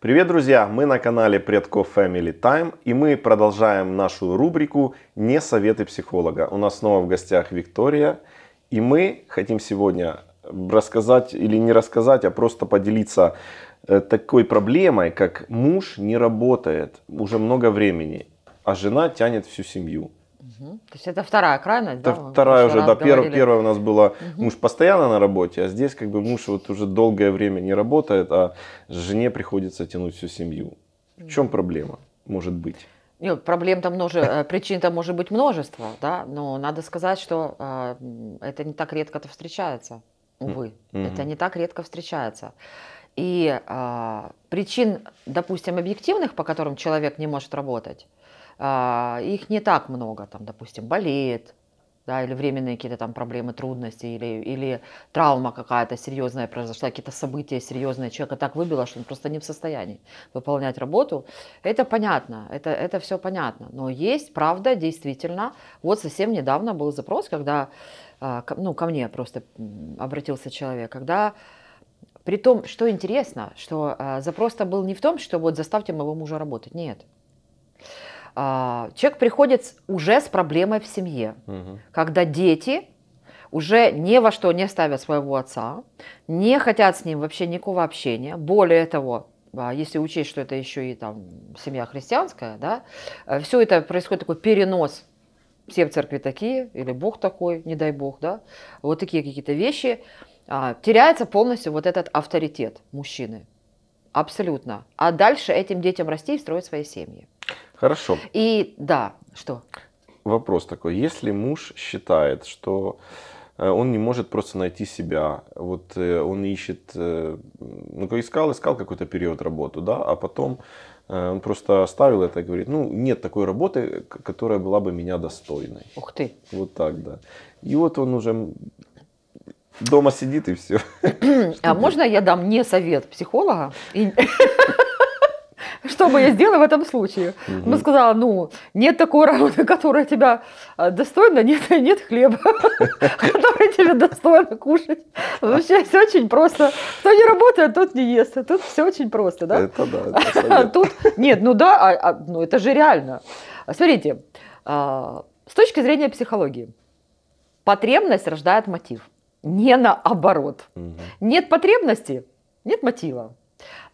Привет, друзья! Мы на канале Предков Family Time и мы продолжаем нашу рубрику «Не советы психолога». У нас снова в гостях Виктория и мы хотим сегодня рассказать или не рассказать, а просто поделиться э, такой проблемой, как муж не работает уже много времени, а жена тянет всю семью. То есть это вторая крайность, это да? Вторая уже, да. Пер, первая у нас была угу. муж постоянно на работе, а здесь как бы муж вот уже долгое время не работает, а жене приходится тянуть всю семью. В чем проблема? Может быть. Нет, проблем там множе, э, причин там может быть множество, да, но надо сказать, что э, это не так редко-то встречается, увы, mm-hmm. это не так редко встречается. И э, причин, допустим, объективных, по которым человек не может работать, а, их не так много, там, допустим, болеет, да, или временные какие-то там проблемы, трудности, или, или травма какая-то серьезная произошла, какие-то события серьезные, человека так выбило, что он просто не в состоянии выполнять работу. Это понятно, это, это все понятно. Но есть, правда, действительно, вот совсем недавно был запрос, когда, а, ну, ко мне просто обратился человек, когда при том, что интересно, что а, запрос-то был не в том, что вот заставьте моего мужа работать, нет. А, человек приходит уже с проблемой в семье, угу. когда дети уже ни во что не ставят своего отца, не хотят с ним вообще никакого общения. Более того, а, если учесть, что это еще и там семья христианская, да, э, все это происходит такой перенос. Все в церкви такие, или Бог такой, не дай Бог, да, вот такие какие-то вещи. А, теряется полностью вот этот авторитет мужчины. Абсолютно. А дальше этим детям расти и строить свои семьи. Хорошо. И да, что? Вопрос такой. Если муж считает, что э, он не может просто найти себя. Вот э, он ищет, э, ну, искал, искал какой-то период работу, да, а потом он просто оставил это и говорит, ну, нет такой работы, которая была бы меня достойной. Ух ты. Вот так, да. И вот он уже дома сидит и все. А можно я дам не совет психолога? что бы я сделала в этом случае? она сказала: ну, нет такой работы, которая тебя э, достойна, нет, нет хлеба, который тебе достойно кушать. Вообще все очень просто. Кто не работает, тот не ест. А тут все очень просто, да? Это да. Тут, нет, ну да, а, а, ну это же реально. Смотрите, с точки зрения психологии, потребность рождает мотив. Не наоборот. Угу. Нет потребности, нет мотива.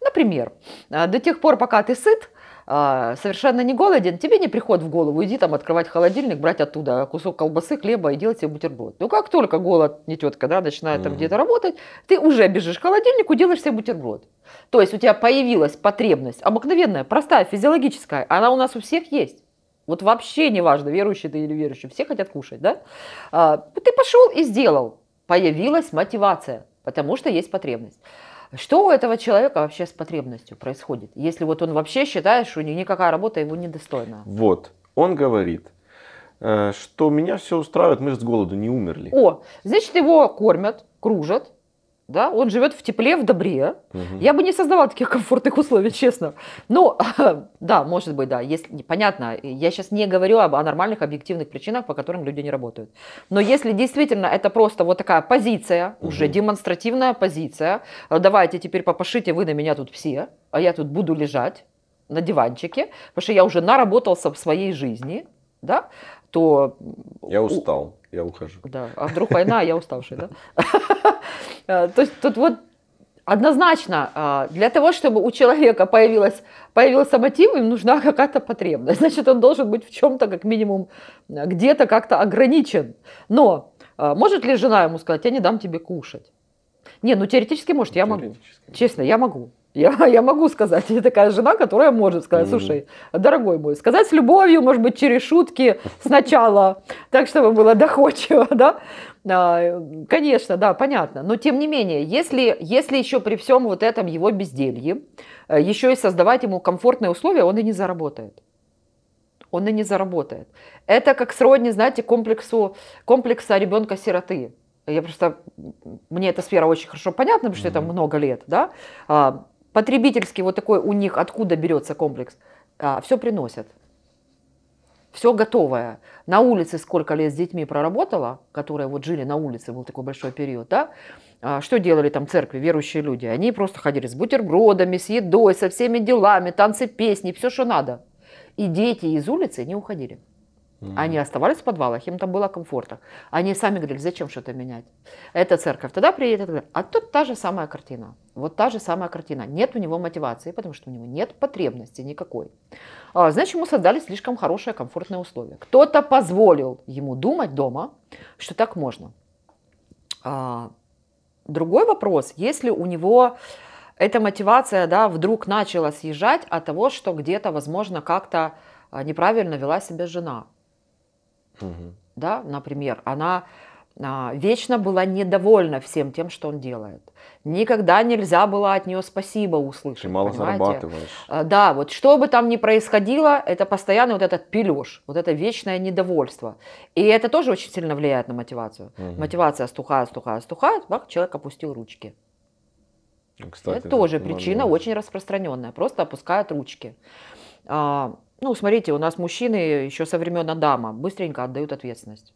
Например, э, до тех пор, пока ты сыт, э, совершенно не голоден, тебе не приходит в голову, иди там открывать холодильник, брать оттуда кусок колбасы, хлеба и делать себе бутерброд. Но как только голод не тетка, да, начинает там mm-hmm. где-то работать, ты уже бежишь к холодильнику, делаешь себе бутерброд. То есть у тебя появилась потребность, обыкновенная, простая, физиологическая, она у нас у всех есть. Вот вообще не важно, верующий ты или верующий, все хотят кушать, да? А, ты пошел и сделал, появилась мотивация, потому что есть потребность. Что у этого человека вообще с потребностью происходит, если вот он вообще считает, что никакая работа его недостойна? Вот, он говорит, э, что меня все устраивает, мы же с голоду не умерли. О, значит, его кормят, кружат, да, он живет в тепле, в добре. Угу. Я бы не создавала таких комфортных условий, честно. Ну, да, может быть, да, если, понятно, я сейчас не говорю об, о нормальных объективных причинах, по которым люди не работают. Но если действительно это просто вот такая позиция, угу. уже демонстративная позиция, э, давайте теперь попашите вы на меня тут все, а я тут буду лежать на диванчике, потому что я уже наработался в своей жизни, да, то... Я устал, я ухожу. Да, а вдруг война, а я уставший, да? А, то есть тут вот однозначно а, для того, чтобы у человека появилась, появился мотив, им нужна какая-то потребность. Значит, он должен быть в чем-то, как минимум, где-то как-то ограничен. Но а, может ли жена ему сказать, я не дам тебе кушать? Не, ну теоретически может, я могу. Честно, я могу. Я, я могу сказать, я такая жена, которая может сказать, слушай, дорогой мой, сказать с любовью, может быть, через шутки сначала, так, чтобы было доходчиво, да? А, конечно, да, понятно. Но тем не менее, если, если еще при всем вот этом его безделье, э, еще и создавать ему комфортные условия, он и не заработает он и не заработает. Это как сродни, знаете, комплексу, комплекса ребенка-сироты. Я просто, мне эта сфера очень хорошо понятна, потому что это много лет, да. А, потребительский вот такой у них, откуда берется комплекс, а, все приносят. Все готовое. На улице сколько лет с детьми проработала, которые вот жили на улице, был такой большой период, да, а, что делали там церкви, верующие люди? Они просто ходили с бутербродами, с едой, со всеми делами, танцы, песни, все, что надо. И дети из улицы не уходили. Mm. Они оставались в подвалах, им там было комфортно. Они сами говорили, зачем что-то менять? Это церковь тогда приедет, а тут та же самая картина. Вот та же самая картина. Нет у него мотивации, потому что у него нет потребности никакой. А, значит, ему создали слишком хорошие комфортные условия. Кто-то позволил ему думать дома, что так можно. А, другой вопрос, если у него эта мотивация да, вдруг начала съезжать от того, что где-то, возможно, как-то а, неправильно вела себя жена, Угу. Да, например, она а, вечно была недовольна всем тем, что он делает. Никогда нельзя было от нее спасибо услышать. Ты мало понимаете? зарабатываешь. А, да, вот что бы там ни происходило, это постоянно вот этот пилеж, вот это вечное недовольство. И это тоже очень сильно влияет на мотивацию. Угу. Мотивация стухает, стухает, стухает, бах, человек опустил ручки. Кстати, это тоже причина момент. очень распространенная, просто опускают ручки. А, ну, смотрите, у нас мужчины еще со времен Адама быстренько отдают ответственность.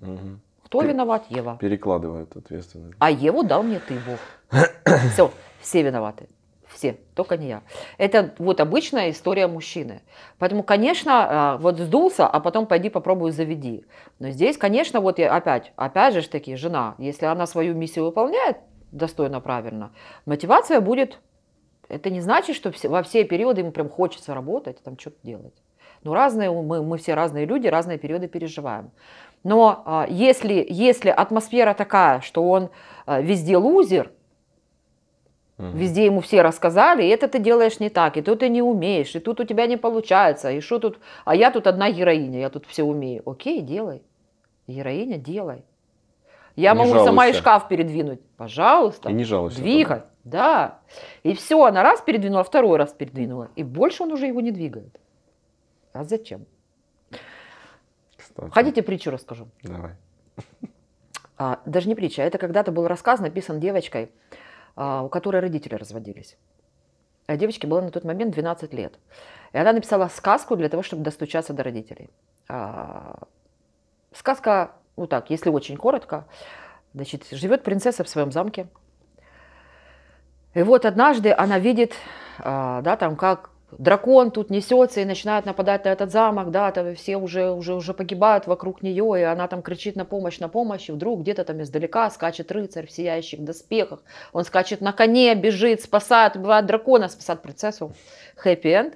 Угу. Кто Пер... виноват? Ева. Перекладывают ответственность. А Еву дал мне ты, Бог. Все, все виноваты. Все, только не я. Это вот обычная история мужчины. Поэтому, конечно, а, вот сдулся, а потом пойди попробуй заведи. Но здесь, конечно, вот я опять, опять же таки, жена, если она свою миссию выполняет достойно, правильно, мотивация будет это не значит, что все, во все периоды ему прям хочется работать, там что-то делать. Но ну, разные мы, мы все разные люди, разные периоды переживаем. Но а, если, если атмосфера такая, что он а, везде лузер, угу. везде ему все рассказали, и это ты делаешь не так, и тут ты не умеешь, и тут у тебя не получается, и что тут, а я тут одна героиня, я тут все умею. Окей, делай. Героиня, делай. Я не могу жалуйся. сама и шкаф передвинуть. Пожалуйста. И не жалуйся. Двигай. Тогда. Да. И все, она раз передвинула, второй раз передвинула. И больше он уже его не двигает. А зачем? Кстати. Хотите притчу расскажу? Давай. А, даже не притча, а это когда-то был рассказ, написан девочкой, а, у которой родители разводились. А девочке было на тот момент 12 лет. И она написала сказку для того, чтобы достучаться до родителей. А, сказка, ну так, если очень коротко, значит, живет принцесса в своем замке, и вот однажды она видит, а, да, там как дракон тут несется и начинает нападать на этот замок, да, там все уже, уже, уже погибают вокруг нее, и она там кричит на помощь, на помощь, и вдруг где-то там издалека скачет рыцарь в сияющих доспехах, он скачет на коне, бежит, спасает, убивает дракона, спасает принцессу, хэппи-энд,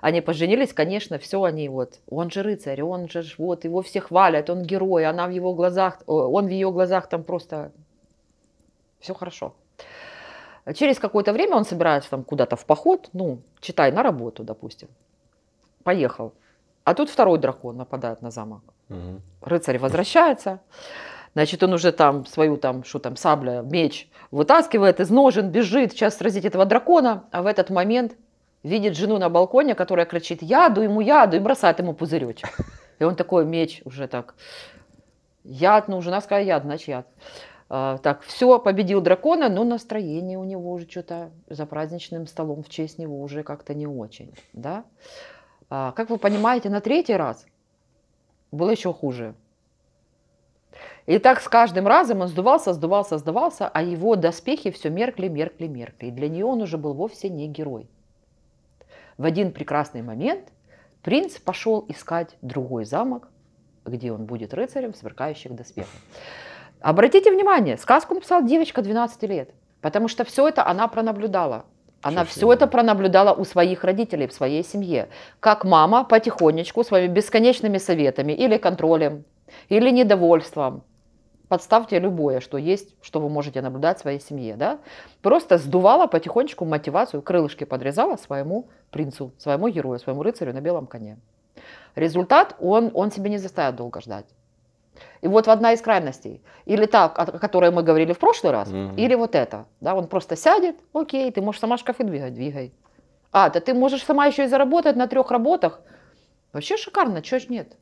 они поженились, конечно, все они вот, он же рыцарь, он же, вот, его все хвалят, он герой, она в его глазах, он в ее глазах там просто, все хорошо. Через какое-то время он собирается там куда-то в поход, ну, читай, на работу, допустим. Поехал. А тут второй дракон нападает на замок. Угу. Рыцарь возвращается. Значит, он уже там свою там, что там, сабля, меч вытаскивает из ножен, бежит, сейчас сразить этого дракона. А в этот момент видит жену на балконе, которая кричит «Яду ему, яду!» и бросает ему пузыречек. И он такой меч уже так. Яд, ну, жена сказала яд, значит яд. А, так, все, победил дракона, но настроение у него уже что-то за праздничным столом в честь него уже как-то не очень, да. А, как вы понимаете, на третий раз было еще хуже. И так с каждым разом он сдувался, сдувался, сдувался, а его доспехи все меркли, меркли, меркли. И для нее он уже был вовсе не герой. В один прекрасный момент принц пошел искать другой замок, где он будет рыцарем в сверкающих доспехах. Обратите внимание, сказку написала девочка 12 лет, потому что все это она пронаблюдала. Она все это пронаблюдала у своих родителей, в своей семье. Как мама потихонечку своими бесконечными советами или контролем, или недовольством, подставьте любое, что есть, что вы можете наблюдать в своей семье, да, просто сдувала потихонечку мотивацию, крылышки подрезала своему принцу, своему герою, своему рыцарю на белом коне. Результат он, он себе не заставит долго ждать. И вот в одна из крайностей. Или та, о которой мы говорили в прошлый раз, угу. или вот это. Да, он просто сядет, окей, ты можешь сама шкафы двигать, двигай. А, да ты можешь сама еще и заработать на трех работах. Вообще шикарно, чего ж нет.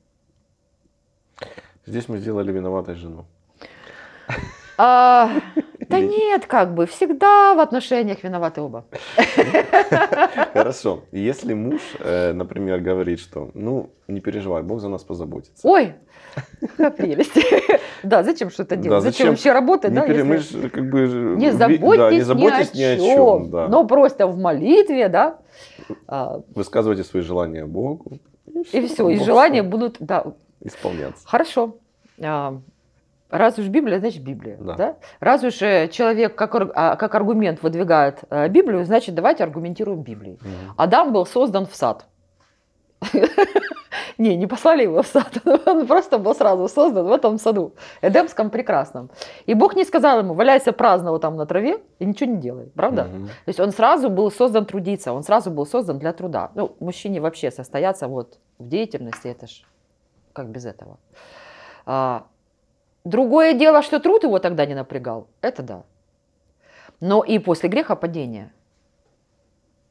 Здесь мы сделали виноватой жену. А, да Или... нет, как бы, всегда в отношениях виноваты оба. Хорошо, если муж, э, например, говорит, что, ну, не переживай, Бог за нас позаботится. Ой, какая прелесть. Да, зачем что-то делать? зачем, вообще работать? да, Мы же как бы... Не заботьтесь, ни о чем. да. Но просто в молитве, да. А, Высказывайте свои желания Богу. И все, и, желания будут да, исполняться. Хорошо. А, Раз уж Библия, значит Библия. Да. Да? Раз уж э, человек как, а, как аргумент выдвигает э, Библию, значит давайте аргументируем Библией. Угу. Адам был создан в сад. Не, не послали его в сад, он просто был сразу создан в этом саду, Эдемском прекрасном. И Бог не сказал ему, валяйся вот там на траве и ничего не делай, правда? Угу. То есть он сразу был создан трудиться, он сразу был создан для труда. Ну, мужчине вообще состояться вот в деятельности, это ж как без этого. А, Другое дело, что труд его тогда не напрягал. Это да. Но и после греха падения.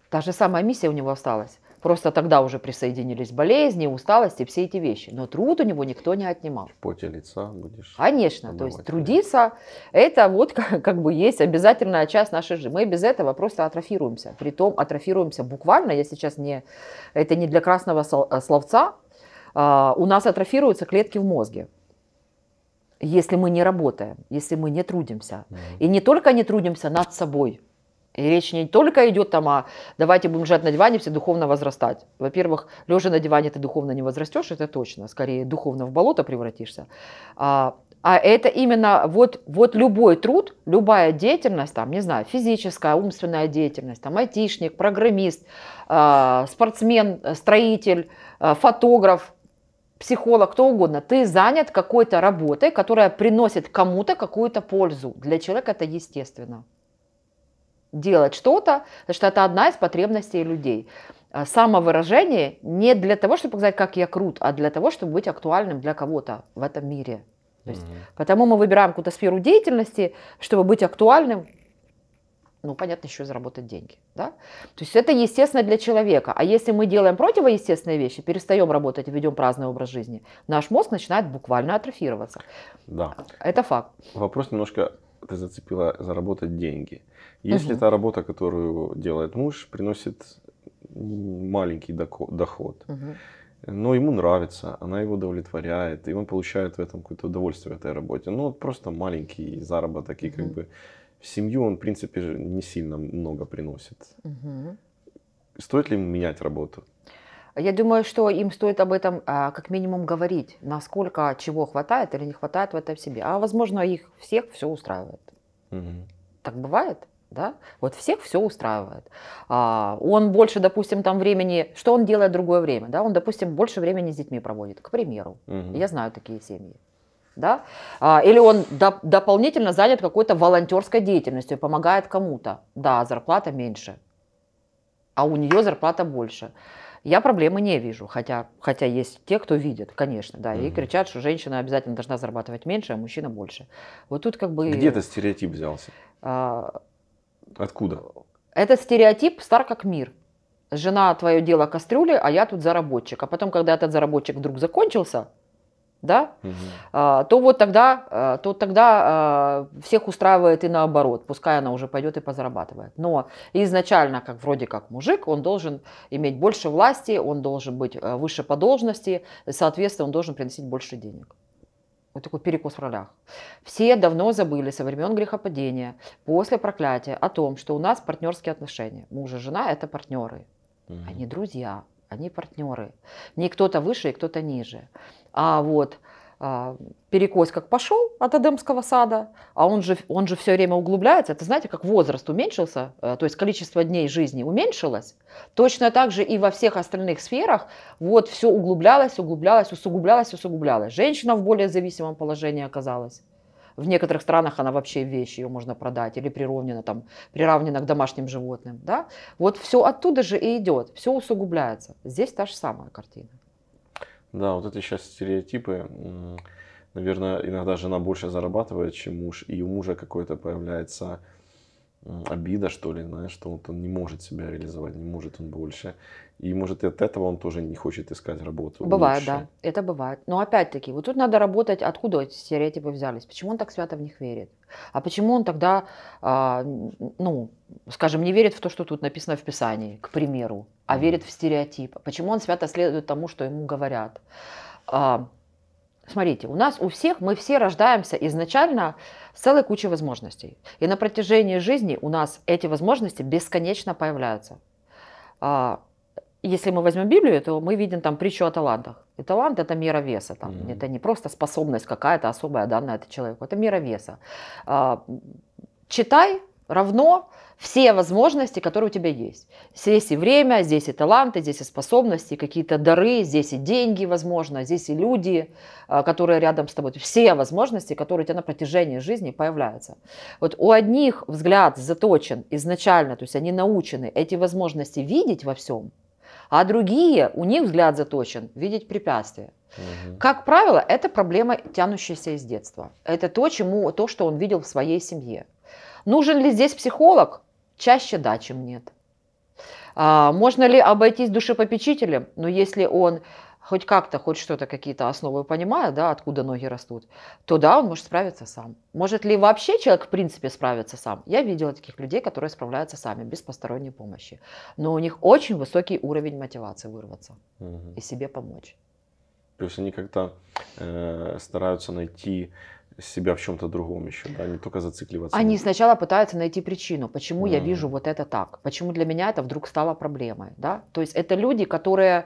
Та же самая миссия у него осталась. Просто тогда уже присоединились болезни, усталости, все эти вещи. Но труд у него никто не отнимал. В поте лица будешь. Конечно, то есть трудиться – это вот как, как бы есть обязательная часть нашей жизни. Мы без этого просто атрофируемся. Притом атрофируемся буквально, я сейчас не, это не для красного э, словца, а, у нас атрофируются клетки в мозге если мы не работаем, если мы не трудимся. Mm-hmm. И не только не трудимся над собой. И речь не только идет там о давайте будем лежать на диване, все духовно возрастать. Во-первых, лежа на диване ты духовно не возрастешь, это точно. Скорее духовно в болото превратишься. А, а это именно вот, вот любой труд, любая деятельность, там, не знаю, физическая, умственная деятельность, там, айтишник, программист, а, э, спортсмен, строитель, э, фотограф, психолог, кто угодно, ты занят какой-то работой, которая приносит кому-то какую-то пользу. Для человека это естественно. Делать что-то, потому что это одна из потребностей людей. А самовыражение не для того, чтобы показать, как я крут, а для того, чтобы быть актуальным для кого-то в этом мире. То есть, mm-hmm. Потому мы выбираем какую-то сферу деятельности, чтобы быть актуальным ну, понятно, еще заработать деньги. Да? То есть это естественно для человека. А если мы делаем противоестественные вещи, перестаем работать и ведем праздный образ жизни, наш мозг начинает буквально атрофироваться. Да. Это факт. Вопрос немножко ты зацепила заработать деньги. Если угу. та работа, которую делает муж, приносит маленький доход, угу. но ему нравится, она его удовлетворяет, и он получает в этом какое-то удовольствие в этой работе. Ну, вот просто маленький заработок, и как бы в семью он, в принципе, не сильно много приносит. Угу. Стоит ли ему менять работу? Я думаю, что им стоит об этом а, как минимум говорить, насколько чего хватает или не хватает в этом себе. А возможно, их всех все устраивает. Угу. Так бывает? да? Вот всех все устраивает. А, он больше, допустим, там времени, что он делает другое время, да? Он, допустим, больше времени с детьми проводит, к примеру. Угу. Я знаю такие семьи да, а, или он до, дополнительно занят какой-то волонтерской деятельностью, помогает кому-то, да, зарплата меньше, а у нее зарплата больше. Я проблемы не вижу, хотя, хотя есть те, кто видит, конечно, да, mm-hmm. и кричат, что женщина обязательно должна зарабатывать меньше, а мужчина больше. Вот тут как бы... Где этот стереотип взялся? А... Откуда? Этот стереотип стар как мир. Жена, твое дело кастрюли, а я тут заработчик. А потом, когда этот заработчик вдруг закончился, да, угу. то вот тогда, а, то тогда а, всех устраивает и наоборот, пускай она уже пойдет и позарабатывает. Но изначально, как вроде как мужик, он должен иметь больше власти, он должен быть выше по должности, соответственно, он должен приносить больше денег. Вот такой перекос в ролях. Все давно забыли со времен грехопадения, после проклятия, о том, что у нас партнерские отношения. Муж и жена – это партнеры, угу. а не друзья они партнеры. Не кто-то выше и кто-то ниже. А вот а, перекос как пошел от адемского сада, а он же, он же все время углубляется. Это знаете, как возраст уменьшился, э, то есть количество дней жизни уменьшилось. Точно так же и во всех остальных сферах вот все углублялось, углублялось, усугублялось, усугублялось. Женщина в более зависимом положении оказалась. В некоторых странах она вообще вещь, ее можно продать или приравнена, там, приравнена к домашним животным. Да? Вот все оттуда же и идет, все усугубляется. Здесь та же самая картина. Да, вот это сейчас стереотипы. Наверное, иногда жена больше зарабатывает, чем муж, и у мужа какое-то появляется обида, что ли, знаешь, что вот он не может себя реализовать, не может он больше. И, может, и от этого он тоже не хочет искать работу. Бывает, лучше. да, это бывает. Но опять-таки, вот тут надо работать, откуда эти стереотипы взялись, почему он так свято в них верит, а почему он тогда, а, ну, скажем, не верит в то, что тут написано в Писании, к примеру, а mm. верит в стереотип, почему он свято следует тому, что ему говорят. А, смотрите, у нас у всех, мы все рождаемся изначально целой кучей возможностей. И на протяжении жизни у нас эти возможности бесконечно появляются. А, если мы возьмем Библию, то мы видим там притчу о талантах. И талант это мера веса. Там. Mm-hmm. Это не просто способность какая-то особая, данная это человеку. Это мера веса. А, читай равно все возможности, которые у тебя есть. Здесь и время, здесь и таланты, здесь и способности, какие-то дары, здесь и деньги, возможно, здесь и люди, а, которые рядом с тобой. Все возможности, которые у тебя на протяжении жизни появляются. Вот у одних взгляд заточен изначально, то есть они научены эти возможности видеть во всем, а другие, у них взгляд заточен, видеть препятствия. Угу. Как правило, это проблема, тянущаяся из детства. Это то, чему, то, что он видел в своей семье. Нужен ли здесь психолог? Чаще да, чем нет. А, можно ли обойтись душепопечителем? Но ну, если он хоть как-то, хоть что-то, какие-то основы понимает, да, откуда ноги растут, то да, он может справиться сам. Может ли вообще человек, в принципе, справиться сам? Я видела таких людей, которые справляются сами, без посторонней помощи. Но у них очень высокий уровень мотивации вырваться угу. и себе помочь. То есть они как-то э, стараются найти себя в чем-то другом еще, да, не только зацикливаться. Они сначала пытаются найти причину, почему mm. я вижу вот это так, почему для меня это вдруг стало проблемой, да. То есть это люди, которые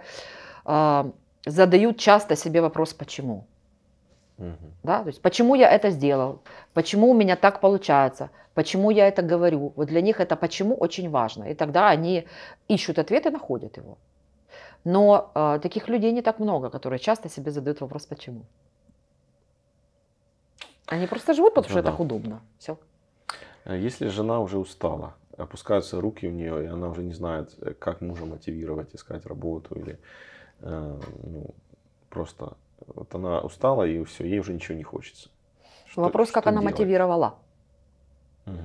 э, задают часто себе вопрос «почему?». Mm-hmm. Да, то есть почему я это сделал, почему у меня так получается, почему я это говорю. Вот для них это почему очень важно. И тогда они ищут ответ и находят его. Но э, таких людей не так много, которые часто себе задают вопрос почему. Они просто живут, потому ну, что да. так удобно. Все. Э, если жена уже устала, опускаются руки у нее, и она уже не знает, э, как мужа мотивировать, искать работу или э, ну, просто вот она устала и все, ей уже ничего не хочется. Что, Вопрос, что как делать? она мотивировала. Угу.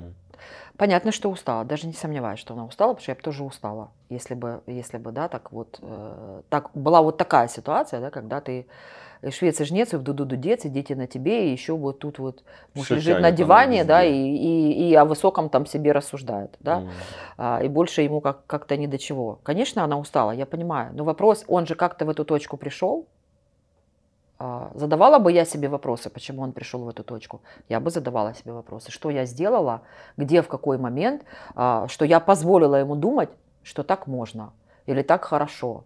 Понятно, что устала, даже не сомневаюсь, что она устала, потому что я бы тоже устала, если бы, если бы, да, так вот, э, так была вот такая ситуация, да, когда ты швец и жнец, и в дуду дудец, идите на тебе, и еще вот тут вот муж лежит на диване, да, и, и, и о высоком там себе рассуждает, да, mm. а, и больше ему как- как-то ни до чего. Конечно, она устала, я понимаю, но вопрос, он же как-то в эту точку пришел, а, задавала бы я себе вопросы, почему он пришел в эту точку, я бы задавала себе вопросы, что я сделала, где, в какой момент, а, что я позволила ему думать, что так можно, или так хорошо.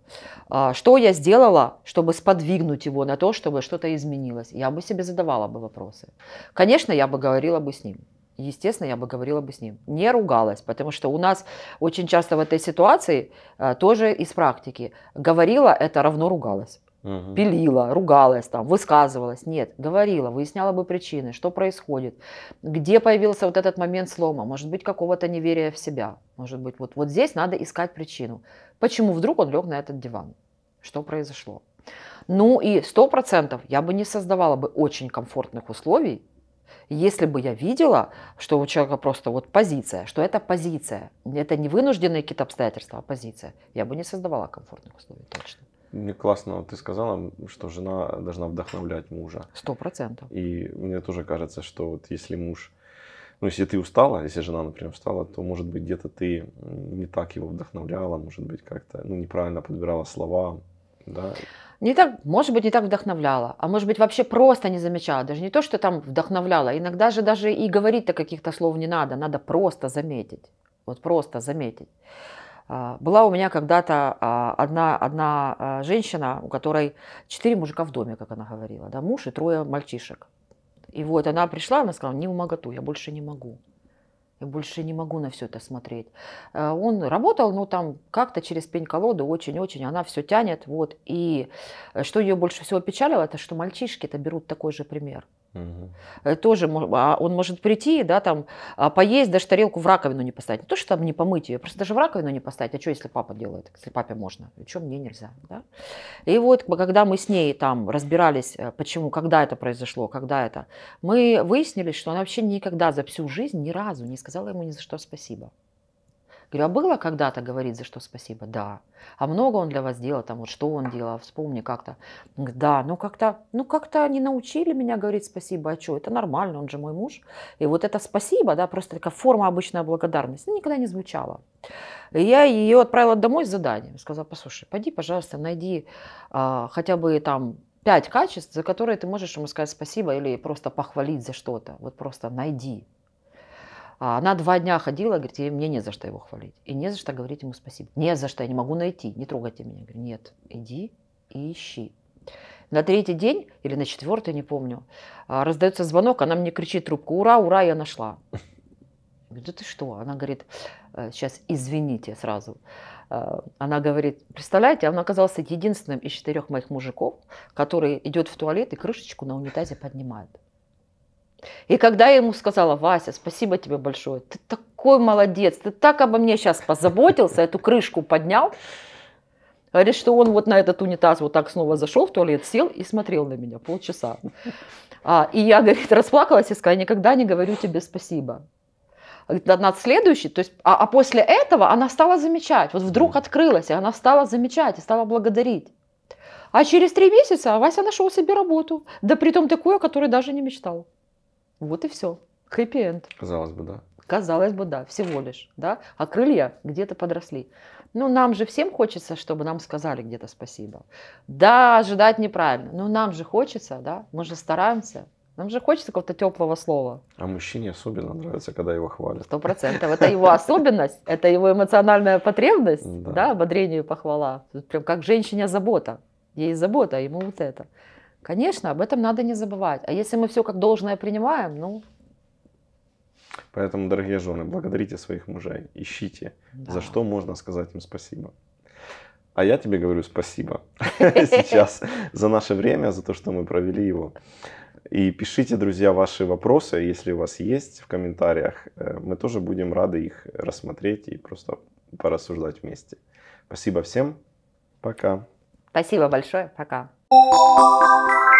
А, что я сделала, чтобы сподвигнуть его на то, чтобы что-то изменилось? Я бы себе задавала бы вопросы. Конечно, я бы говорила бы с ним. Естественно, я бы говорила бы с ним. Не ругалась, потому что у нас очень часто в этой ситуации, а, тоже из практики, говорила это равно ругалась. Угу. Пилила, ругалась там, высказывалась. Нет, говорила, выясняла бы причины, что происходит, где появился вот этот момент слома, может быть, какого-то неверия в себя. Может быть, вот, вот здесь надо искать причину. Почему вдруг он лег на этот диван? Что произошло? Ну и 100% я бы не создавала бы очень комфортных условий, если бы я видела, что у человека просто вот позиция, что это позиция, это не вынужденные какие-то обстоятельства, а позиция, я бы не создавала комфортных условий точно. Мне классно, ты сказала, что жена должна вдохновлять мужа. Сто процентов. И мне тоже кажется, что вот если муж, ну если ты устала, если жена, например, устала, то может быть где-то ты не так его вдохновляла, может быть как-то ну, неправильно подбирала слова, да. Не так, может быть, не так вдохновляла, а может быть, вообще просто не замечала. Даже не то, что там вдохновляла. Иногда же даже и говорить-то каких-то слов не надо, надо просто заметить. Вот просто заметить. А, была у меня когда-то а, одна, одна а, женщина, у которой четыре мужика в доме, как она говорила, да, муж и трое мальчишек. И вот она пришла, она сказала, не в я больше не могу. Я больше не могу на все это смотреть. Он работал, но ну, там как-то через пень-колоду, очень-очень, она все тянет. Вот. И э, что ее больше всего печалило, это что мальчишки-то берут такой же пример. Угу. Тоже а, он может прийти, да, там, а, поесть, даже тарелку в раковину не поставить. Не то, что там не помыть ее, просто даже в раковину не поставить. А что, если папа делает? Если папе можно, и что мне нельзя? Да? И вот, когда мы с ней там разбирались, э, почему, когда это произошло, когда это, мы выяснили, что она вообще никогда за всю жизнь ни разу не сказала ему ни за что спасибо. Говорю, а было когда-то говорить за что спасибо? Да. А много он для вас делал, там вот что он делал, вспомни как-то. Да, ну как-то, ну как-то они научили меня говорить спасибо, а что, это нормально, он же мой муж. И вот это спасибо, да, просто такая форма обычная благодарности, она ну, никогда не звучала. И я ее отправила домой с заданием, сказала, послушай, пойди, пожалуйста, найди а, хотя бы там пять качеств, за которые ты можешь ему сказать спасибо или просто похвалить за что-то. Вот просто найди. А она два дня ходила, говорит, и мне не за что его хвалить. И не за что говорить ему спасибо. Не за что, я не могу найти, не трогайте меня. Я говорю, нет, иди и ищи. На третий день или на четвертый, не помню, а, раздается звонок, она мне кричит трубку, ура, ура, я нашла. Я говорю, да ты что? Она говорит, сейчас «Э, извините сразу. Э, она говорит, представляете, он оказался единственным из четырех моих мужиков, который идет в туалет и крышечку на унитазе поднимает. И когда я ему сказала, Вася, спасибо тебе большое, ты такой молодец, ты так обо мне сейчас позаботился, эту крышку поднял, Говорит, что он вот на этот унитаз вот так снова зашел в туалет, сел и смотрел на меня полчаса. А, и я, говорит, расплакалась и сказала, никогда не говорю тебе спасибо. Говорит, одна следующий, то есть, а, а после этого она стала замечать, вот вдруг открылась, и она стала замечать и стала благодарить. А через три месяца Вася нашел себе работу, да при том такую, о которой даже не мечтал. Вот и все. Хэппи-энд. Казалось бы, да. Казалось бы, да, всего лишь, да. А крылья где-то подросли. Ну, нам же всем хочется, чтобы нам сказали где-то спасибо. Да, ожидать неправильно. Но нам же хочется, да, мы же стараемся. Нам же хочется какого-то теплого слова. А мужчине особенно нравится, когда его хвалят. Сто процентов. Это его особенность, это его эмоциональная потребность, да, ободрение и похвала. Прям как женщине забота. Ей забота, а ему вот это. Конечно, об этом надо не забывать. А если мы все как должное принимаем, ну... Поэтому, дорогие жены, благодарите своих мужей, ищите, да. за что можно сказать им спасибо. А я тебе говорю спасибо сейчас за наше время, за то, что мы провели его. И пишите, друзья, ваши вопросы, если у вас есть в комментариях. Э, мы тоже будем рады их рассмотреть и просто порассуждать вместе. Спасибо всем. Пока. Спасибо большое. Пока. Música